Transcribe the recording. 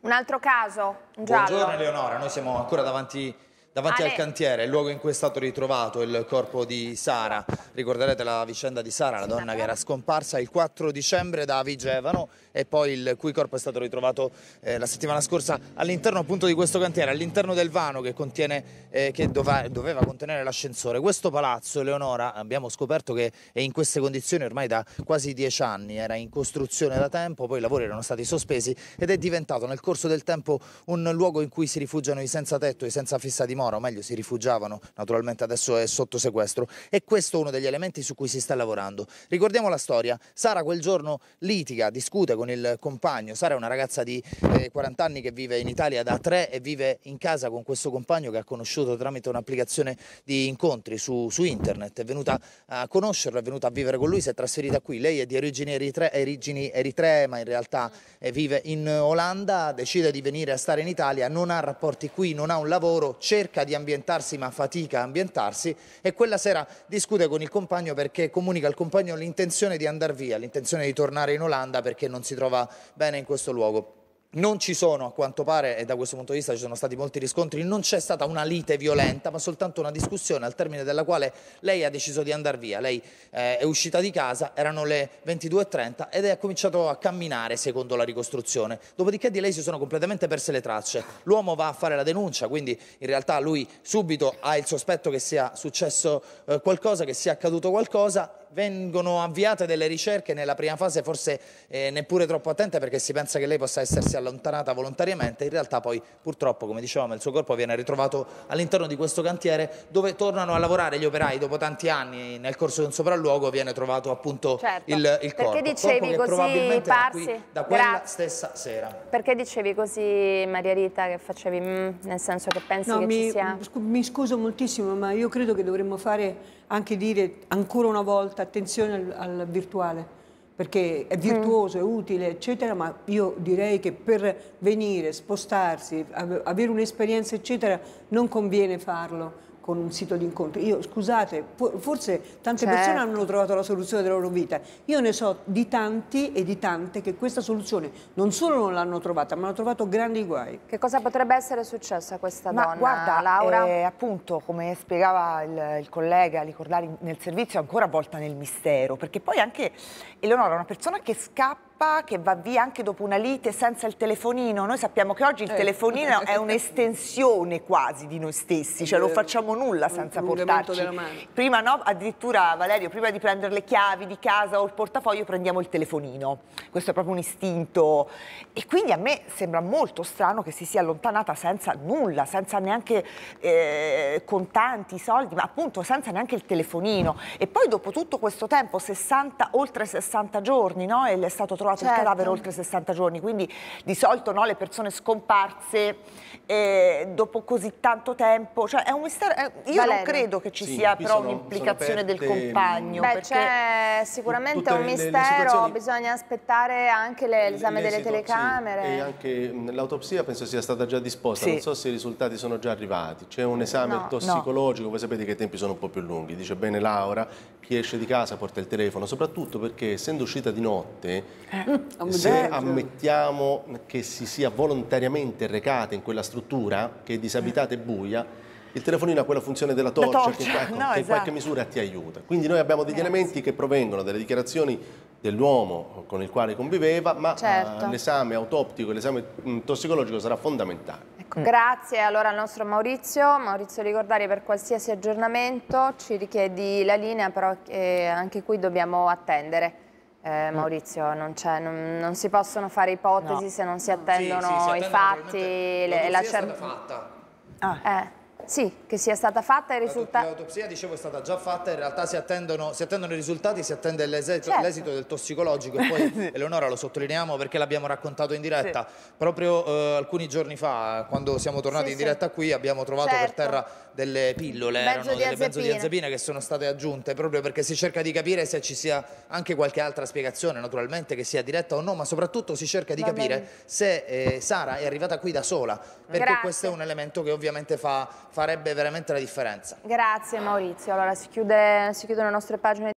Un altro caso, un giallo. Buongiorno Eleonora, noi siamo ancora davanti Davanti Ale. al cantiere, il luogo in cui è stato ritrovato il corpo di Sara. Ricorderete la vicenda di Sara, la donna che era scomparsa il 4 dicembre da Vigevano e poi il cui corpo è stato ritrovato eh, la settimana scorsa all'interno appunto di questo cantiere, all'interno del vano che, contiene, eh, che doveva, doveva contenere l'ascensore. Questo palazzo, Eleonora, abbiamo scoperto che è in queste condizioni ormai da quasi dieci anni, era in costruzione da tempo, poi i lavori erano stati sospesi ed è diventato nel corso del tempo un luogo in cui si rifugiano i senza tetto, i senza fissa dimora dimora, o meglio si rifugiavano, naturalmente adesso è sotto sequestro e questo è uno degli elementi su cui si sta lavorando. Ricordiamo la storia, Sara quel giorno litiga, discute con il compagno, Sara è una ragazza di 40 eh, anni che vive in Italia da tre e vive in casa con questo compagno che ha conosciuto tramite un'applicazione di incontri su, su, internet, è venuta a conoscerlo, è venuta a vivere con lui, si è trasferita qui, lei è di origini eritre, origini eritree ma in realtà eh, vive in Olanda, decide di venire a stare in Italia, non ha rapporti qui, non ha un lavoro, cerca cerca di ambientarsi ma fatica a ambientarsi e quella sera discute con il compagno perché comunica al compagno l'intenzione di andare via, l'intenzione di tornare in Olanda perché non si trova bene in questo luogo non ci sono, a quanto pare, e da questo punto di vista ci sono stati molti riscontri, non c'è stata una lite violenta, ma soltanto una discussione al termine della quale lei ha deciso di andare via. Lei eh, è uscita di casa, erano le 22.30 ed è cominciato a camminare, secondo la ricostruzione. Dopodiché di lei si sono completamente perse le tracce. L'uomo va a fare la denuncia, quindi in realtà lui subito ha il sospetto che sia successo eh, qualcosa, che sia accaduto qualcosa, vengono avviate delle ricerche nella prima fase forse eh, neppure troppo attente perché si pensa che lei possa essersi allontanata volontariamente, in realtà poi purtroppo come dicevamo il suo corpo viene ritrovato all'interno di questo cantiere dove tornano a lavorare gli operai dopo tanti anni nel corso di un sopralluogo viene trovato appunto certo, il, il corpo. Perché dicevi corpo così Parsi? Da, quella Grazie. stessa sera. Perché dicevi così Maria Rita che facevi mm, nel senso che pensi no, che mi, ci sia? Mi scuso moltissimo ma io credo che dovremmo fare anche dire ancora una volta attenzione al, al virtuale perché è virtuoso, mm. è utile, eccetera, ma io direi che per venire, spostarsi, avere un'esperienza, eccetera, non conviene farlo con un sito di incontri. Io, scusate, forse tante certo. persone hanno trovato la soluzione della loro vita. Io ne so di tanti e di tante che questa soluzione non solo non l'hanno trovata, ma hanno trovato grandi guai. Che cosa potrebbe essere successo a questa ma donna, guarda, Laura? Eh, appunto, come spiegava il, il collega Licordari nel servizio, ancora volta nel mistero, perché poi anche Eleonora è una persona che scappa scappa, che va via anche dopo una lite senza il telefonino. Noi sappiamo che oggi il eh. telefonino è un'estensione quasi di noi stessi, cioè non facciamo nulla senza portarci. Prima no, addirittura Valerio, prima di prendere le chiavi di casa o il portafoglio prendiamo il telefonino. Questo è proprio un istinto. E quindi a me sembra molto strano che si sia allontanata senza nulla, senza neanche eh, contanti, soldi, ma appunto senza neanche il telefonino. E poi dopo tutto questo tempo, 60, oltre 60 giorni, no, e le è stato trovato trovato certo. il cadavere oltre 60 giorni, quindi di solito no, le persone scomparse eh, dopo così tanto tempo, cioè è un mistero, eh, io Valerio. non credo che ci sì, sia però un'implicazione del compagno. Beh, c'è sicuramente un mistero, le, bisogna aspettare anche l'esame le, delle telecamere. e anche l'autopsia penso sia stata già disposta, sì. non so se i risultati sono già arrivati, c'è un esame no, tossicologico, no. voi sapete che i tempi sono un po' più lunghi, dice bene Laura, chi esce di casa porta il telefono, soprattutto perché essendo uscita di notte eh. Eh, Se ammettiamo che si sia volontariamente recata in quella struttura che è disabitata e buia, il telefonino ha quella funzione della torcia, torcia. Che, ecco, no, che esatto. in qualche esatto. misura ti aiuta. Quindi noi abbiamo degli Grazie. elementi che provengono dalle dichiarazioni dell'uomo con il quale conviveva, ma eh, certo. l'esame autoptico, l'esame mm, tossicologico sarà fondamentale. Ecco. Grazie allora al nostro Maurizio, Maurizio Ricordari per qualsiasi aggiornamento, ci richiedi la linea, però eh, anche qui dobbiamo attendere eh, mm. Maurizio, non, non, non, si possono fare ipotesi no. se non si attendono, sì, sì, si attendono i fatti e la certezza. fatta. Ah. Eh. Sì, che sia stata fatta e risulta... L'autopsia, dicevo, è stata già fatta, in realtà si attendono, si attendono i risultati, si attende certo. l'esito certo. del tossicologico e poi, sì. Eleonora, lo sottolineiamo perché l'abbiamo raccontato in diretta, sì. proprio eh, alcuni giorni fa, quando siamo tornati sì, in diretta qui, abbiamo trovato certo. per terra delle pillole, erano delle benzodiazepine che sono state aggiunte, proprio perché si cerca di capire se ci sia anche qualche altra spiegazione, naturalmente, che sia diretta o no, ma soprattutto si cerca di Va capire bene. se eh, Sara è arrivata qui da sola, perché Grazie. questo è un elemento che ovviamente fa, fa farebbe veramente la differenza. Grazie Maurizio, allora si, chiude, si chiudono le nostre pagine.